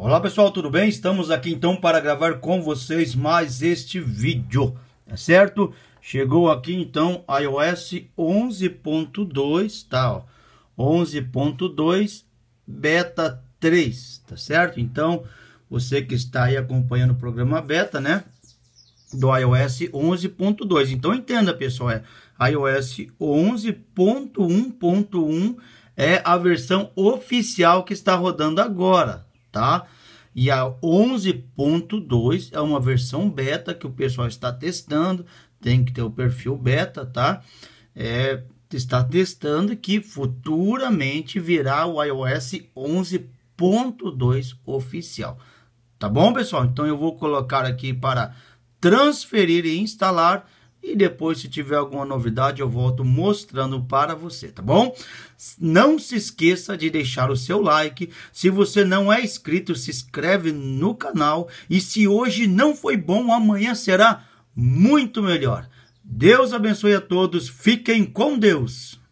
Olá pessoal, tudo bem? Estamos aqui então para gravar com vocês mais este vídeo, tá certo? Chegou aqui então iOS 11.2, tá? 11.2 beta 3, tá certo? Então, você que está aí acompanhando o programa beta, né? Do iOS 11.2. Então, entenda, pessoal, é iOS 11.1.1 é a versão oficial que está rodando agora, tá? E a 11.2 é uma versão beta que o pessoal está testando, tem que ter o perfil beta, tá? É, está testando que futuramente virá o iOS 11.2 oficial. Tá bom, pessoal? Então eu vou colocar aqui para transferir e instalar e depois, se tiver alguma novidade, eu volto mostrando para você, tá bom? Não se esqueça de deixar o seu like. Se você não é inscrito, se inscreve no canal. E se hoje não foi bom, amanhã será muito melhor. Deus abençoe a todos. Fiquem com Deus.